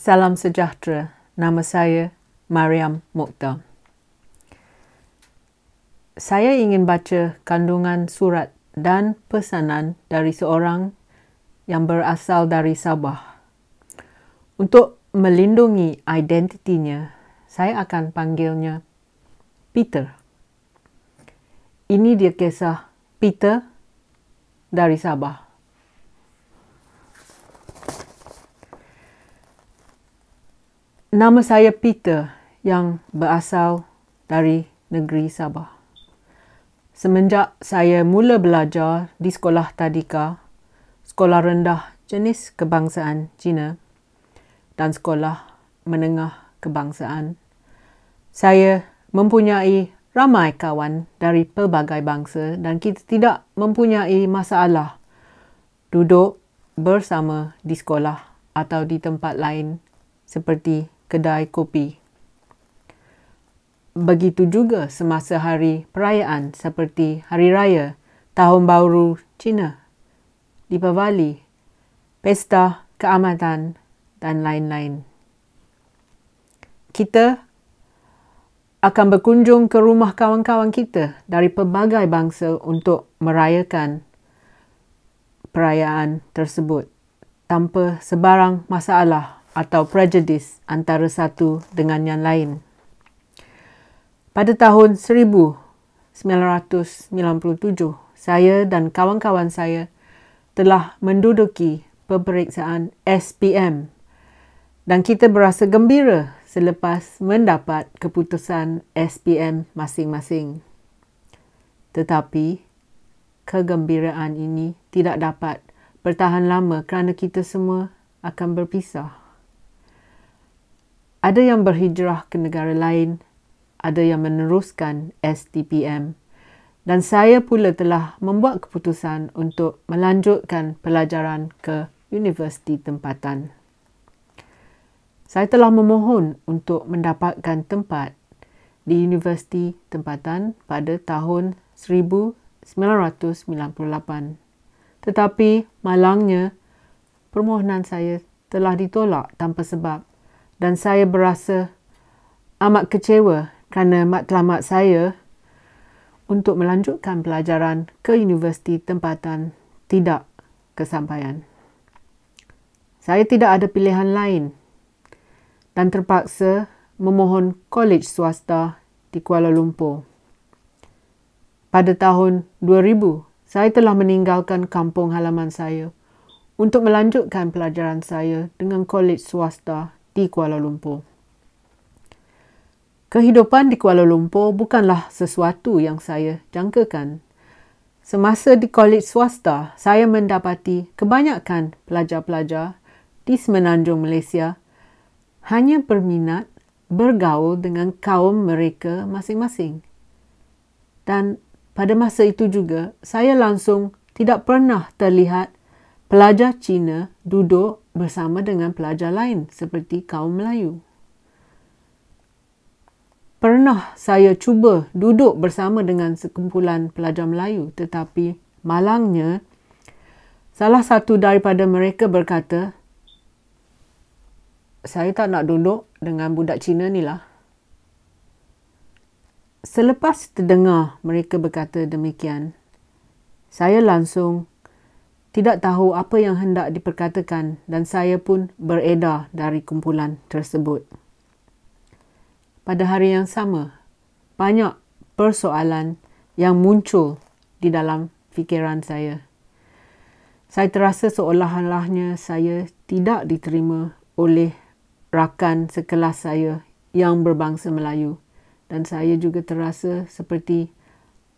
Salam sejahtera. Nama saya Mariam Mukta. Saya ingin baca kandungan surat dan pesanan dari seorang yang berasal dari Sabah. Untuk melindungi identitinya, saya akan panggilnya Peter. Ini dia kisah Peter dari Sabah. Nama saya Peter yang berasal dari negeri Sabah. Semenjak saya mula belajar di sekolah tadika, sekolah rendah jenis kebangsaan Cina dan sekolah menengah kebangsaan, saya mempunyai ramai kawan dari pelbagai bangsa dan kita tidak mempunyai masalah duduk bersama di sekolah atau di tempat lain seperti kedai kopi. Begitu juga semasa hari perayaan seperti Hari Raya, Tahun Baru Cina, Di Deepavali, Pesta Keamatan dan lain-lain. Kita akan berkunjung ke rumah kawan-kawan kita dari pelbagai bangsa untuk merayakan perayaan tersebut tanpa sebarang masalah atau prejudis antara satu dengan yang lain. Pada tahun 1997, saya dan kawan-kawan saya telah menduduki peperiksaan SPM dan kita berasa gembira selepas mendapat keputusan SPM masing-masing. Tetapi, kegembiraan ini tidak dapat bertahan lama kerana kita semua akan berpisah. Ada yang berhijrah ke negara lain, ada yang meneruskan STPM dan saya pula telah membuat keputusan untuk melanjutkan pelajaran ke universiti tempatan saya telah memohon untuk mendapatkan tempat di Universiti Tempatan pada tahun 1998. Tetapi malangnya, permohonan saya telah ditolak tanpa sebab dan saya berasa amat kecewa kerana matlamat saya untuk melanjutkan pelajaran ke universiti tempatan tidak kesampaian. Saya tidak ada pilihan lain dan terpaksa memohon kolej swasta di Kuala Lumpur. Pada tahun 2000, saya telah meninggalkan kampung halaman saya untuk melanjutkan pelajaran saya dengan kolej swasta di Kuala Lumpur. Kehidupan di Kuala Lumpur bukanlah sesuatu yang saya jangkakan. Semasa di kolej swasta, saya mendapati kebanyakan pelajar-pelajar di semenanjung Malaysia – hanya berminat bergaul dengan kaum mereka masing-masing. Dan pada masa itu juga, saya langsung tidak pernah terlihat pelajar Cina duduk bersama dengan pelajar lain seperti kaum Melayu. Pernah saya cuba duduk bersama dengan sekumpulan pelajar Melayu tetapi malangnya salah satu daripada mereka berkata, saya tak nak duduk dengan budak Cina ni lah. Selepas terdengar mereka berkata demikian, saya langsung tidak tahu apa yang hendak diperkatakan dan saya pun beredar dari kumpulan tersebut. Pada hari yang sama, banyak persoalan yang muncul di dalam fikiran saya. Saya terasa seolah-olahnya saya tidak diterima oleh rakan sekelas saya yang berbangsa Melayu dan saya juga terasa seperti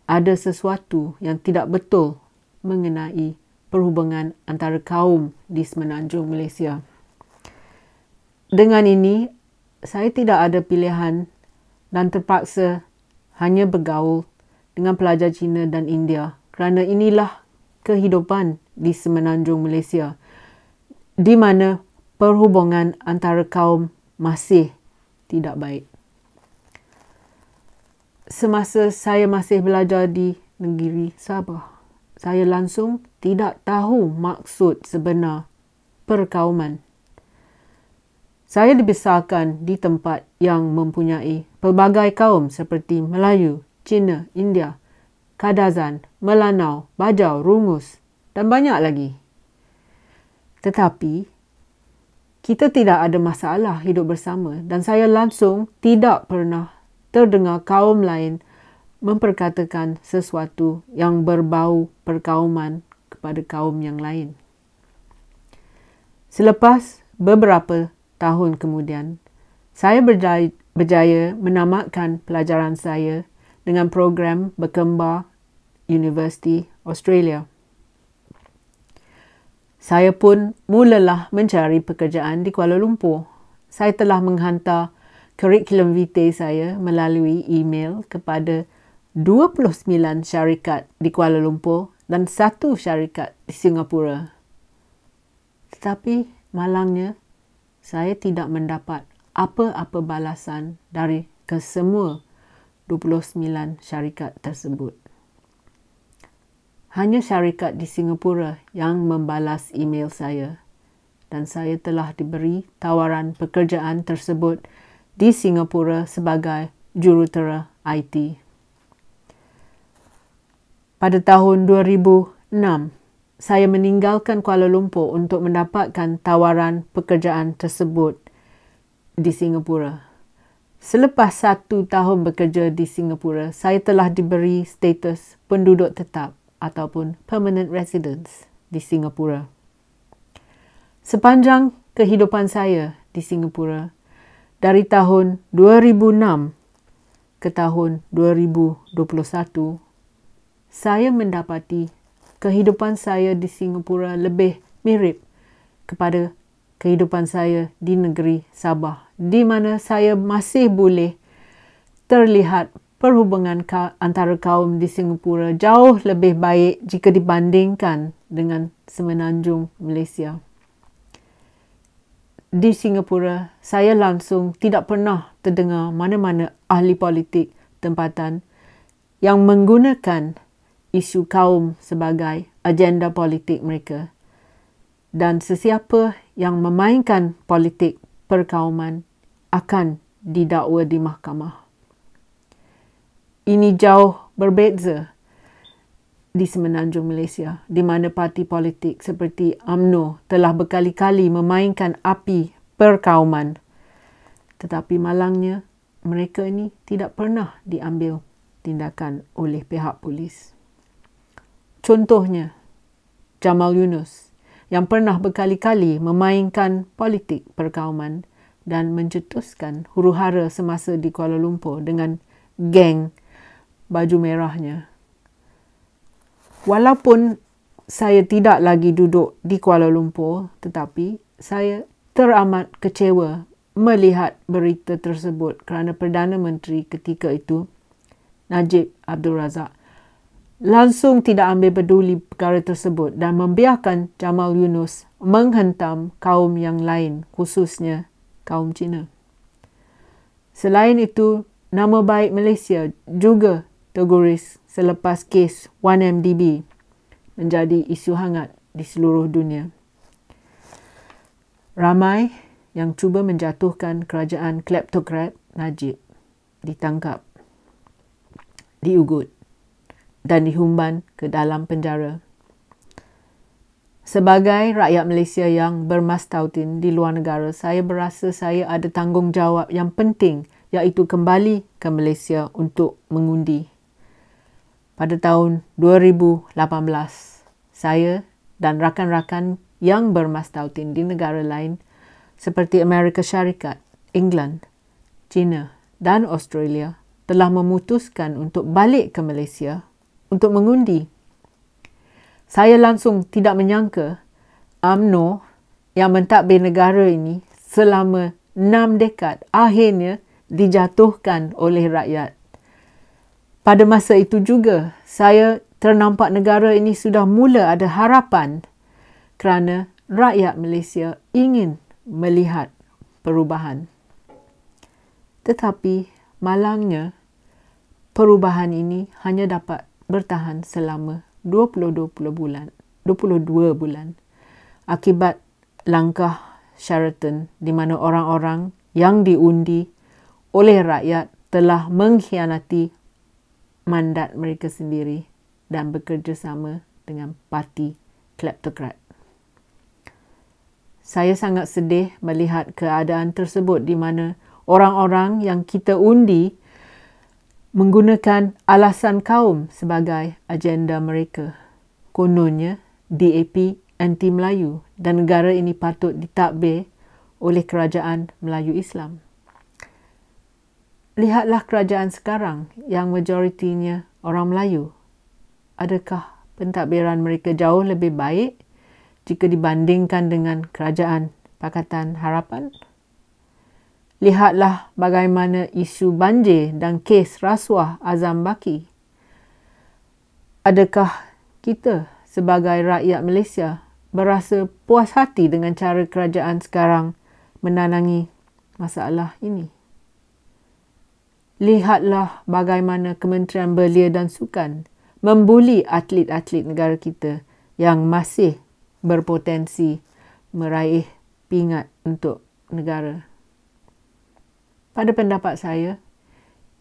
ada sesuatu yang tidak betul mengenai perhubungan antara kaum di semenanjung Malaysia. Dengan ini, saya tidak ada pilihan dan terpaksa hanya bergaul dengan pelajar Cina dan India kerana inilah kehidupan di semenanjung Malaysia di mana perhubungan antara kaum masih tidak baik. Semasa saya masih belajar di negeri Sabah, saya langsung tidak tahu maksud sebenar perkauman. Saya dibesarkan di tempat yang mempunyai pelbagai kaum seperti Melayu, Cina, India, Kadazan, Melanau, Bajau, Rungus dan banyak lagi. Tetapi kita tidak ada masalah hidup bersama dan saya langsung tidak pernah terdengar kaum lain memperkatakan sesuatu yang berbau perkauman kepada kaum yang lain. Selepas beberapa tahun kemudian, saya berjaya menamatkan pelajaran saya dengan program Berkembar University Australia. Saya pun mulalah mencari pekerjaan di Kuala Lumpur. Saya telah menghantar curriculum vitae saya melalui email kepada 29 syarikat di Kuala Lumpur dan satu syarikat di Singapura. Tetapi malangnya, saya tidak mendapat apa-apa balasan dari kesemua 29 syarikat tersebut. Hanya syarikat di Singapura yang membalas email saya dan saya telah diberi tawaran pekerjaan tersebut di Singapura sebagai jurutera IT. Pada tahun 2006, saya meninggalkan Kuala Lumpur untuk mendapatkan tawaran pekerjaan tersebut di Singapura. Selepas satu tahun bekerja di Singapura, saya telah diberi status penduduk tetap ataupun permanent residents di Singapura. Sepanjang kehidupan saya di Singapura dari tahun 2006 ke tahun 2021 saya mendapati kehidupan saya di Singapura lebih mirip kepada kehidupan saya di negeri Sabah di mana saya masih boleh terlihat perhubungan ka- antara kaum di Singapura jauh lebih baik jika dibandingkan dengan semenanjung Malaysia. Di Singapura, saya langsung tidak pernah terdengar mana-mana ahli politik tempatan yang menggunakan isu kaum sebagai agenda politik mereka. Dan sesiapa yang memainkan politik perkauman akan didakwa di mahkamah ini jauh berbeza di semenanjung Malaysia di mana parti politik seperti AMNO telah berkali-kali memainkan api perkauman. Tetapi malangnya, mereka ini tidak pernah diambil tindakan oleh pihak polis. Contohnya, Jamal Yunus yang pernah berkali-kali memainkan politik perkauman dan mencetuskan huru-hara semasa di Kuala Lumpur dengan geng baju merahnya. Walaupun saya tidak lagi duduk di Kuala Lumpur, tetapi saya teramat kecewa melihat berita tersebut kerana Perdana Menteri ketika itu, Najib Abdul Razak, langsung tidak ambil peduli perkara tersebut dan membiarkan Jamal Yunus menghentam kaum yang lain, khususnya kaum Cina. Selain itu, nama baik Malaysia juga Teguris selepas kes 1MDB menjadi isu hangat di seluruh dunia. Ramai yang cuba menjatuhkan kerajaan kleptokrat Najib ditangkap, diugut dan dihumban ke dalam penjara. Sebagai rakyat Malaysia yang bermastautin di luar negara, saya berasa saya ada tanggungjawab yang penting iaitu kembali ke Malaysia untuk mengundi pada tahun 2018, saya dan rakan-rakan yang bermastautin di negara lain seperti Amerika Syarikat, England, China dan Australia telah memutuskan untuk balik ke Malaysia untuk mengundi. Saya langsung tidak menyangka UMNO yang mentadbir negara ini selama enam dekad akhirnya dijatuhkan oleh rakyat. Pada masa itu juga, saya ternampak negara ini sudah mula ada harapan kerana rakyat Malaysia ingin melihat perubahan. Tetapi malangnya, perubahan ini hanya dapat bertahan selama 22 bulan, 22 bulan akibat langkah Sheraton di mana orang-orang yang diundi oleh rakyat telah mengkhianati mandat mereka sendiri dan bekerjasama dengan parti kleptokrat. Saya sangat sedih melihat keadaan tersebut di mana orang-orang yang kita undi menggunakan alasan kaum sebagai agenda mereka. Kononnya DAP anti Melayu dan negara ini patut ditakbir oleh kerajaan Melayu Islam lihatlah kerajaan sekarang yang majoritinya orang Melayu. Adakah pentadbiran mereka jauh lebih baik jika dibandingkan dengan kerajaan Pakatan Harapan? Lihatlah bagaimana isu banjir dan kes rasuah Azam Baki. Adakah kita sebagai rakyat Malaysia berasa puas hati dengan cara kerajaan sekarang menanangi masalah ini? Lihatlah bagaimana Kementerian Belia dan Sukan membuli atlet-atlet negara kita yang masih berpotensi meraih pingat untuk negara. Pada pendapat saya,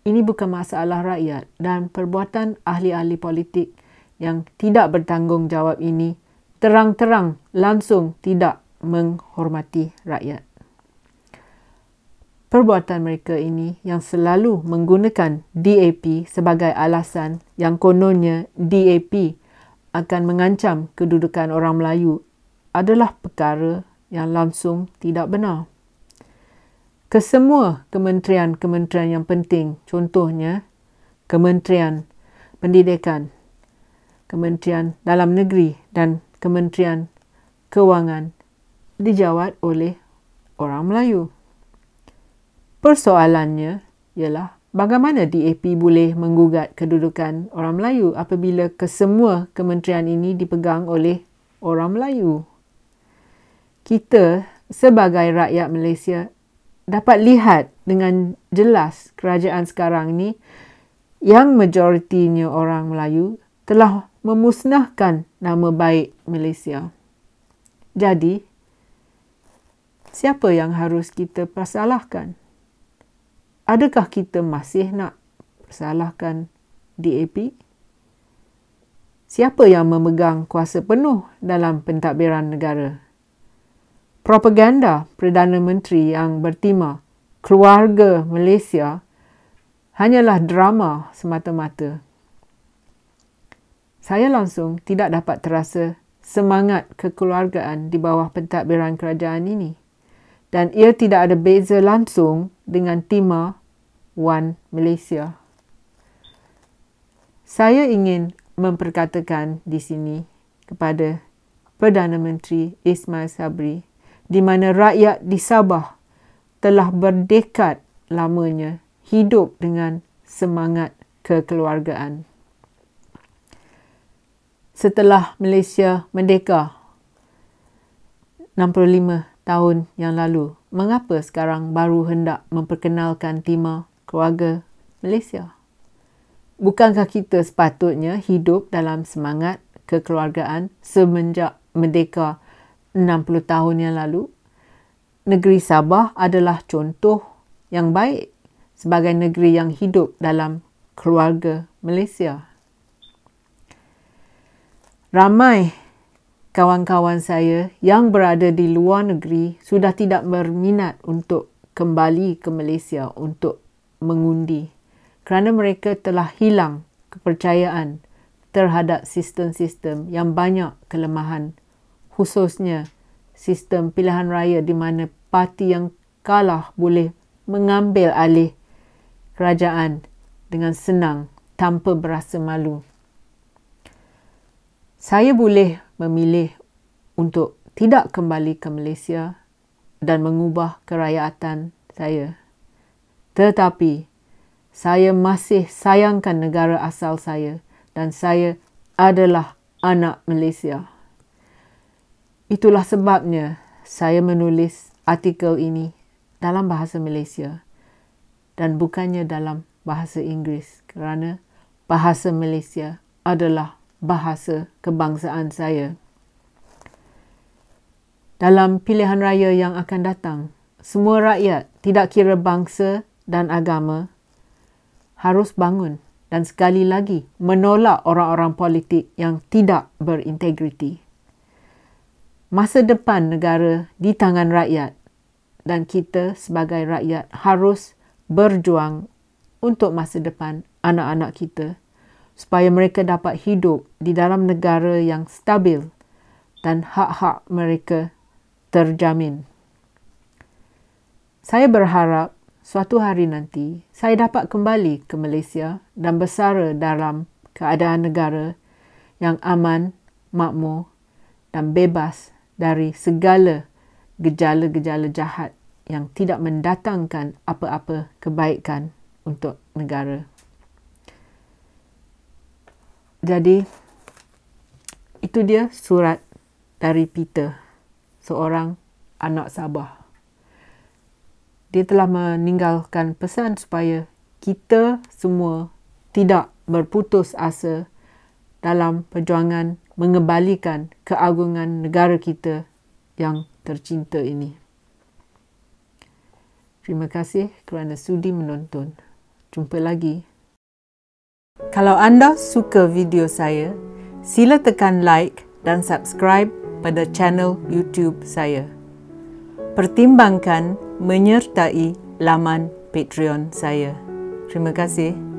ini bukan masalah rakyat dan perbuatan ahli-ahli politik yang tidak bertanggungjawab ini terang-terang langsung tidak menghormati rakyat. Perbuatan mereka ini yang selalu menggunakan DAP sebagai alasan yang kononnya DAP akan mengancam kedudukan orang Melayu adalah perkara yang langsung tidak benar. Kesemua kementerian-kementerian yang penting, contohnya Kementerian Pendidikan, Kementerian Dalam Negeri dan Kementerian Kewangan dijawat oleh orang Melayu. Persoalannya ialah bagaimana DAP boleh menggugat kedudukan orang Melayu apabila kesemua kementerian ini dipegang oleh orang Melayu. Kita sebagai rakyat Malaysia dapat lihat dengan jelas kerajaan sekarang ni yang majoritinya orang Melayu telah memusnahkan nama baik Malaysia. Jadi, siapa yang harus kita persalahkan? adakah kita masih nak persalahkan DAP? Siapa yang memegang kuasa penuh dalam pentadbiran negara? Propaganda Perdana Menteri yang bertima keluarga Malaysia hanyalah drama semata-mata. Saya langsung tidak dapat terasa semangat kekeluargaan di bawah pentadbiran kerajaan ini dan ia tidak ada beza langsung dengan timah Wan Malaysia. Saya ingin memperkatakan di sini kepada Perdana Menteri Ismail Sabri di mana rakyat di Sabah telah berdekat lamanya hidup dengan semangat kekeluargaan. Setelah Malaysia merdeka 65 tahun yang lalu. Mengapa sekarang baru hendak memperkenalkan tema keluarga Malaysia? Bukankah kita sepatutnya hidup dalam semangat kekeluargaan semenjak merdeka 60 tahun yang lalu? Negeri Sabah adalah contoh yang baik sebagai negeri yang hidup dalam keluarga Malaysia. Ramai kawan-kawan saya yang berada di luar negeri sudah tidak berminat untuk kembali ke Malaysia untuk mengundi kerana mereka telah hilang kepercayaan terhadap sistem-sistem yang banyak kelemahan khususnya sistem pilihan raya di mana parti yang kalah boleh mengambil alih kerajaan dengan senang tanpa berasa malu saya boleh memilih untuk tidak kembali ke Malaysia dan mengubah kerayaatan saya. Tetapi saya masih sayangkan negara asal saya dan saya adalah anak Malaysia. Itulah sebabnya saya menulis artikel ini dalam bahasa Malaysia dan bukannya dalam bahasa Inggeris kerana bahasa Malaysia adalah bahasa kebangsaan saya. Dalam pilihan raya yang akan datang, semua rakyat, tidak kira bangsa dan agama, harus bangun dan sekali lagi menolak orang-orang politik yang tidak berintegriti. Masa depan negara di tangan rakyat dan kita sebagai rakyat harus berjuang untuk masa depan anak-anak kita supaya mereka dapat hidup di dalam negara yang stabil dan hak-hak mereka terjamin. Saya berharap suatu hari nanti saya dapat kembali ke Malaysia dan bersara dalam keadaan negara yang aman, makmur dan bebas dari segala gejala-gejala jahat yang tidak mendatangkan apa-apa kebaikan untuk negara. Jadi itu dia surat dari Peter, seorang anak Sabah. Dia telah meninggalkan pesan supaya kita semua tidak berputus asa dalam perjuangan mengembalikan keagungan negara kita yang tercinta ini. Terima kasih kerana sudi menonton. Jumpa lagi. Kalau anda suka video saya, sila tekan like dan subscribe pada channel YouTube saya. Pertimbangkan menyertai laman Patreon saya. Terima kasih.